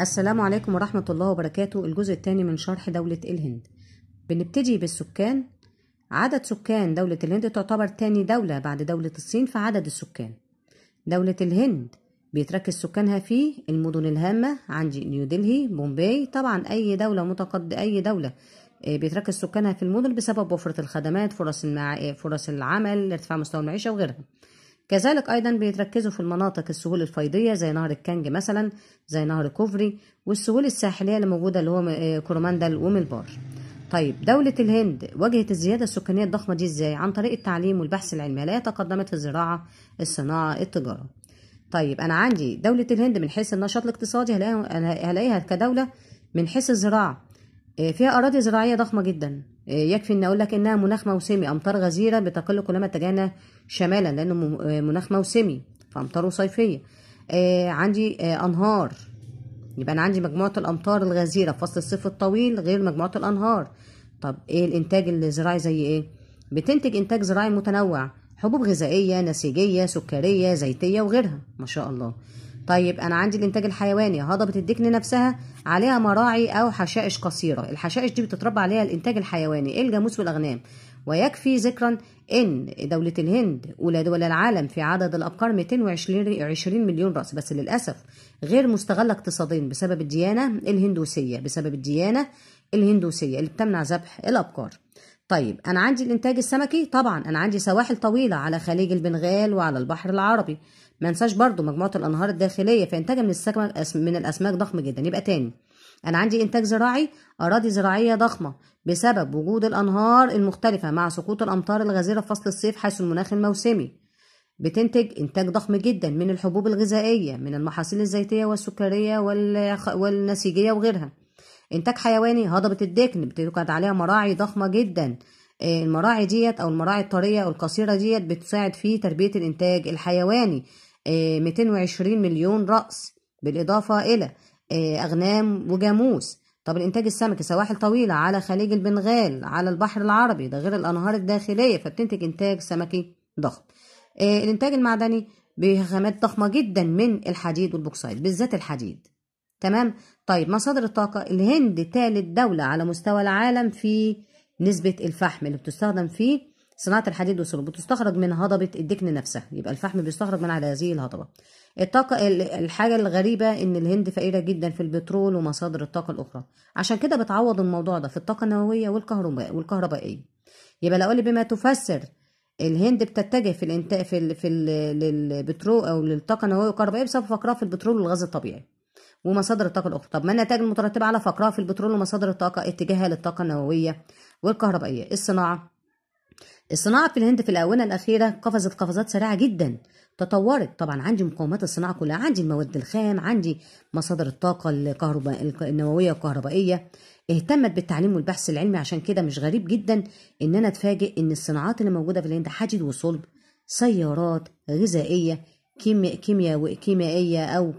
السلام عليكم ورحمة الله وبركاته الجزء الثاني من شرح دولة الهند بنبتدي بالسكان عدد سكان دولة الهند تعتبر تاني دولة بعد دولة الصين في عدد السكان دولة الهند بيتركز سكانها في المدن الهامة عندي نيودلهي بومباي طبعا أي دولة متقد أي دولة آه، بيتركز سكانها في المدن بسبب وفرة الخدمات فرص المع... آه، فرص العمل ارتفاع مستوى المعيشة وغيرها كذلك أيضا بيتركزوا في المناطق السهول الفيضية زي نهر الكنج مثلا زي نهر كوفري والسهول الساحلية اللي موجودة اللي هو آه، كروماندل وملبار طيب دولة الهند واجهت الزيادة السكانية الضخمة دي ازاي؟ عن طريق التعليم والبحث العلمي لا تقدمت في الزراعة الصناعة التجارة طيب أنا عندي دولة الهند من حيث النشاط الاقتصادي هلاقيها كدولة من حيث الزراعة آه، فيها أراضي زراعية ضخمة جدا آه، يكفي إن أقول لك إنها مناخ موسمي أمطار غزيرة بتقل كلما اتجهنا شمالا لأنه آه، مناخ موسمي فأمطاره صيفية عندي أنهار يبقى أنا عندي مجموعة الأمطار الغزيرة في فصل الصيف الطويل غير مجموعة الأنهار طب إيه الإنتاج الزراعي زي إيه؟ بتنتج إنتاج زراعي متنوع حبوب غذائية نسيجية سكرية زيتية وغيرها ما شاء الله طيب انا عندي الانتاج الحيواني هضبه الدكن نفسها عليها مراعي او حشائش قصيره الحشائش دي بتتربى عليها الانتاج الحيواني إيه الجاموس والاغنام ويكفي ذكرا ان دولة الهند اولى دول العالم في عدد الابقار 220 مليون راس بس للاسف غير مستغله اقتصاديا بسبب الديانه الهندوسيه بسبب الديانه الهندوسيه اللي بتمنع ذبح الابقار طيب أنا عندي الإنتاج السمكي طبعا أنا عندي سواحل طويلة على خليج البنغال وعلى البحر العربي ما انساش برضو مجموعة الأنهار الداخلية فإنتاجها من السمك من الأسماك ضخم جدا يبقى تاني أنا عندي إنتاج زراعي أراضي زراعية ضخمة بسبب وجود الأنهار المختلفة مع سقوط الأمطار الغزيرة في فصل الصيف حيث المناخ الموسمي بتنتج إنتاج ضخم جدا من الحبوب الغذائية من المحاصيل الزيتية والسكرية والنسيجية وغيرها إنتاج حيواني هضبة الدكن بتوجد عليها مراعي ضخمة جدا آه، المراعي ديت أو المراعي الطرية أو القصيرة ديت بتساعد في تربية الإنتاج الحيواني 220 آه، مليون رأس بالإضافة إلى آه، أغنام وجاموس طب الانتاج السمكي سواحل طويله على خليج البنغال على البحر العربي ده غير الانهار الداخليه فبتنتج انتاج سمكي ضخم الانتاج المعدني بخامات ضخمه جدا من الحديد والبوكسايد بالذات الحديد تمام طيب مصادر الطاقة الهند ثالث دولة على مستوى العالم في نسبة الفحم اللي بتستخدم في صناعة الحديد والصلب بتستخرج من هضبة الدكن نفسها يبقى الفحم بيستخرج من على هذه الهضبة الطاقة الحاجة الغريبة إن الهند فقيرة جدا في البترول ومصادر الطاقة الأخرى عشان كده بتعوض الموضوع ده في الطاقة النووية والكهرباء والكهربائية يبقى الأول بما تفسر الهند بتتجه في الانتاج في البترول في للبترول او للطاقه النوويه والكهربائيه بسبب فقرها في البترول والغاز الطبيعي ومصادر الطاقة الأخرى طب ما النتائج المترتبة على فقرها في البترول ومصادر الطاقة اتجاهها للطاقة النووية والكهربائية الصناعة الصناعة في الهند في الآونة الأخيرة قفزت قفزات سريعة جدا تطورت طبعا عندي مقومات الصناعة كلها عندي المواد الخام عندي مصادر الطاقة الكهرباء النووية والكهربائية اهتمت بالتعليم والبحث العلمي عشان كده مش غريب جدا ان انا اتفاجئ ان الصناعات اللي موجودة في الهند حديد وصلب سيارات غذائية كيميائية أو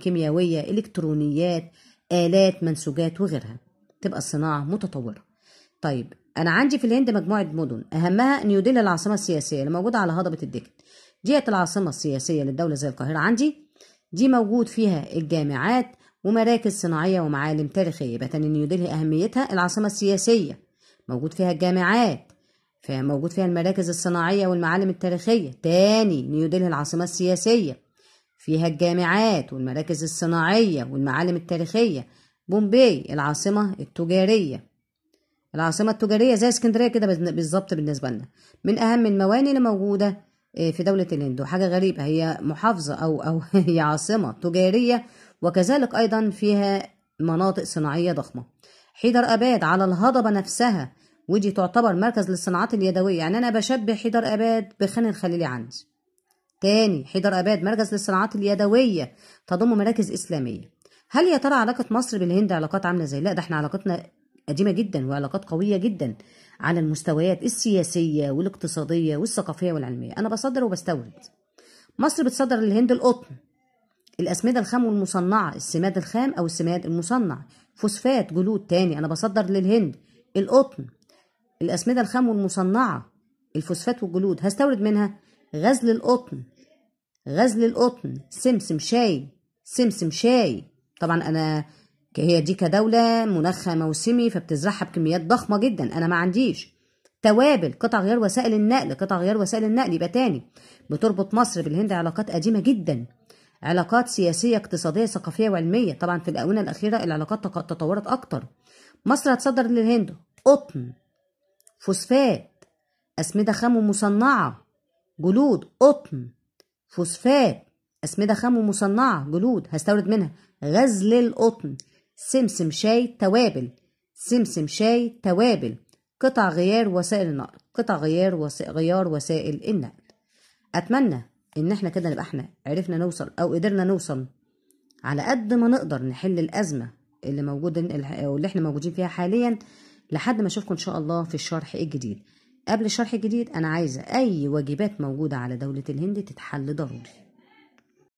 كيميائية إلكترونيات آلات منسوجات وغيرها تبقى الصناعة متطورة طيب أنا عندي في الهند مجموعة مدن أهمها نيودلهي العاصمة السياسية اللي موجودة على هضبة الدكت ديت العاصمة السياسية للدولة زي القاهرة عندي دي موجود فيها الجامعات ومراكز صناعية ومعالم تاريخية يبقى تاني أهميتها العاصمة السياسية موجود فيها الجامعات فموجود فيها المراكز الصناعية والمعالم التاريخية تاني نيودلهي العاصمة السياسية فيها الجامعات والمراكز الصناعية والمعالم التاريخية بومبي العاصمة التجارية العاصمة التجارية زي اسكندرية كده بالظبط بالنسبة لنا من أهم المواني اللي موجودة آه، في دولة الهند وحاجة غريبة هي محافظة أو أو هي عاصمة تجارية وكذلك أيضا فيها مناطق صناعية ضخمة حيدر أباد على الهضبة نفسها ودي تعتبر مركز للصناعات اليدوية يعني أنا بشبه حيدر أباد بخان الخليلي عندي تاني حيدر أباد مركز للصناعات اليدوية تضم مراكز إسلامية هل يا ترى علاقة مصر بالهند علاقات عاملة زي لا ده احنا علاقتنا قديمة جدا وعلاقات قوية جدا على المستويات السياسية والاقتصادية والثقافية والعلمية أنا بصدر وبستورد مصر بتصدر للهند القطن الأسمدة الخام والمصنعة السماد الخام أو السماد المصنع فوسفات جلود تاني أنا بصدر للهند القطن الأسمدة الخام والمصنعة الفوسفات والجلود هستورد منها غزل القطن غزل القطن سمسم شاي سمسم شاي طبعا أنا هي دي كدولة مناخها موسمي فبتزرعها بكميات ضخمة جدا أنا ما عنديش توابل قطع غيار وسائل النقل قطع غيار وسائل النقل يبقى تاني بتربط مصر بالهند علاقات قديمة جدا علاقات سياسية اقتصادية ثقافية وعلمية طبعا في الآونة الأخيرة العلاقات تطورت أكتر مصر هتصدر للهند قطن فوسفات أسمدة خام مصنعة جلود قطن فوسفات أسمدة خام مصنعة جلود هستورد منها غزل القطن سمسم شاي توابل سمسم شاي توابل قطع غيار وسائل النقل قطع غيار وسائل غيار وسائل النقل أتمنى إن إحنا كده نبقى إحنا عرفنا نوصل أو قدرنا نوصل على قد ما نقدر نحل الأزمة اللي موجودة اللي إحنا موجودين فيها حاليا لحد ما اشوفكم ان شاء الله في الشرح الجديد قبل الشرح الجديد انا عايزه اي واجبات موجوده على دوله الهند تتحل ضروري